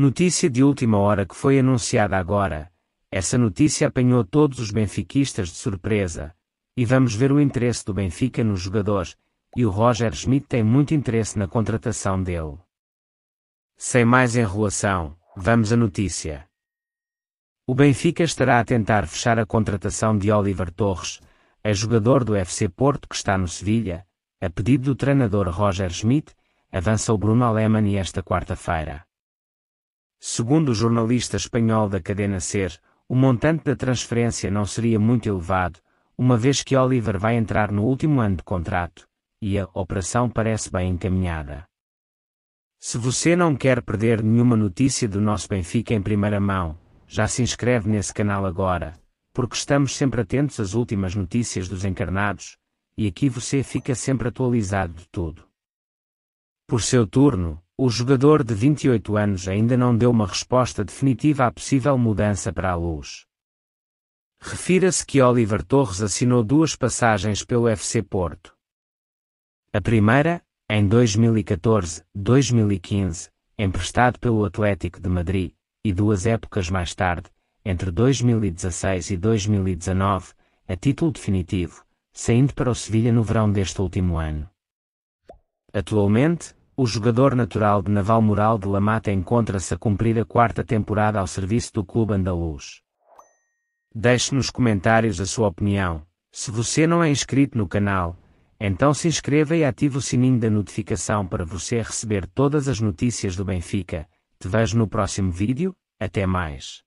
Notícia de última hora que foi anunciada agora. Essa notícia apanhou todos os benfiquistas de surpresa. E vamos ver o interesse do Benfica nos jogadores, e o Roger Schmidt tem muito interesse na contratação dele. Sem mais enrolação, vamos à notícia. O Benfica estará a tentar fechar a contratação de Oliver Torres, a jogador do FC Porto que está no Sevilha, a pedido do treinador Roger Schmidt, avança o Bruno Alemann esta quarta-feira. Segundo o jornalista espanhol da cadena Ser, o montante da transferência não seria muito elevado, uma vez que Oliver vai entrar no último ano de contrato, e a operação parece bem encaminhada. Se você não quer perder nenhuma notícia do nosso Benfica em primeira mão, já se inscreve nesse canal agora, porque estamos sempre atentos às últimas notícias dos encarnados, e aqui você fica sempre atualizado de tudo. Por seu turno, o jogador de 28 anos ainda não deu uma resposta definitiva à possível mudança para a luz. Refira-se que Oliver Torres assinou duas passagens pelo FC Porto. A primeira, em 2014-2015, emprestado pelo Atlético de Madrid, e duas épocas mais tarde, entre 2016 e 2019, a título definitivo, saindo para o Sevilha no verão deste último ano. Atualmente, o jogador natural de Naval Moral de La Mata encontra-se a cumprir a quarta temporada ao serviço do clube andaluz. Deixe nos comentários a sua opinião. Se você não é inscrito no canal, então se inscreva e ative o sininho da notificação para você receber todas as notícias do Benfica. Te vejo no próximo vídeo, até mais.